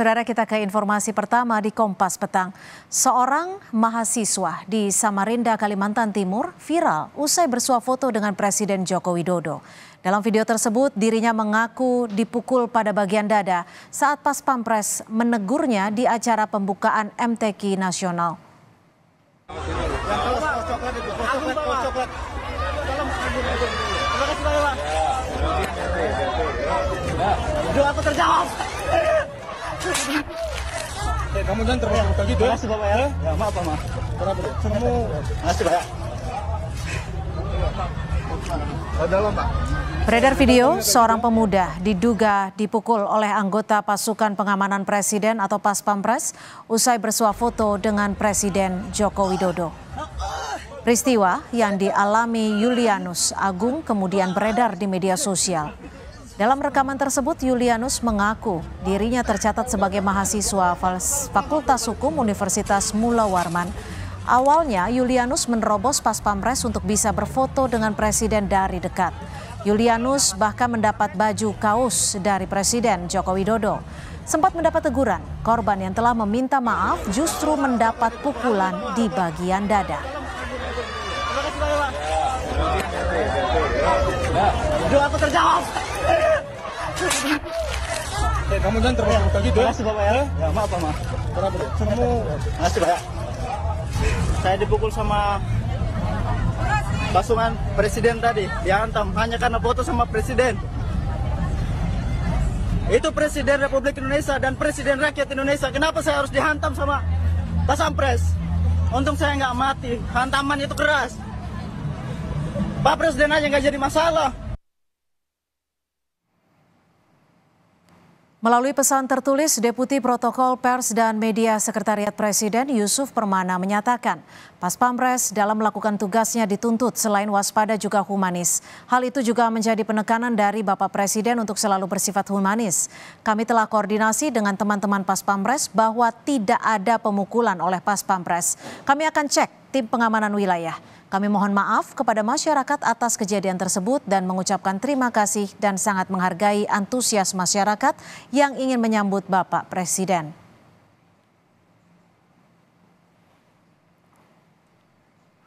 Saudara kita ke informasi pertama di Kompas Petang. Seorang mahasiswa di Samarinda, Kalimantan Timur viral usai bersuah foto dengan Presiden Joko Widodo. Dalam video tersebut dirinya mengaku dipukul pada bagian dada saat pas pampres menegurnya di acara pembukaan MTQ Nasional. Doa terjawab kamu jangan terus gitu ya. Makasih ya. Ya, maaf Pak, maaf. Kenapa? Kamu Makasih Pak. Ya. Beredar video seorang pemuda diduga dipukul oleh anggota pasukan pengamanan presiden atau Paspampres usai bersuah foto dengan Presiden Joko Widodo. Peristiwa yang dialami Yulianus Agung kemudian beredar di media sosial. Dalam rekaman tersebut, Yulianus mengaku dirinya tercatat sebagai mahasiswa Fakultas Hukum Universitas Mula Warman. Awalnya, Yulianus menerobos pas pamres untuk bisa berfoto dengan presiden dari dekat. Yulianus bahkan mendapat baju kaos dari Presiden Joko Widodo. Sempat mendapat teguran, korban yang telah meminta maaf justru mendapat pukulan di bagian dada. Doa aku terjawab. Eh, kamu jangan terbuka gitu ya. Bapak ya. Ya, maaf Pak, Kenapa? Kamu Makasih Pak. Ya. Saya dipukul sama pasungan presiden tadi dihantam hanya karena foto sama presiden itu presiden Republik Indonesia dan presiden rakyat Indonesia kenapa saya harus dihantam sama pasampres untung saya nggak mati hantaman itu keras Pak Presiden aja nggak jadi masalah Melalui pesan tertulis, Deputi Protokol Pers dan Media Sekretariat Presiden Yusuf Permana menyatakan, Pas Paspamres dalam melakukan tugasnya dituntut selain waspada juga humanis. Hal itu juga menjadi penekanan dari Bapak Presiden untuk selalu bersifat humanis. Kami telah koordinasi dengan teman-teman Pas Paspamres bahwa tidak ada pemukulan oleh Pas Paspamres. Kami akan cek tim pengamanan wilayah. Kami mohon maaf kepada masyarakat atas kejadian tersebut dan mengucapkan terima kasih dan sangat menghargai antusias masyarakat yang ingin menyambut Bapak Presiden.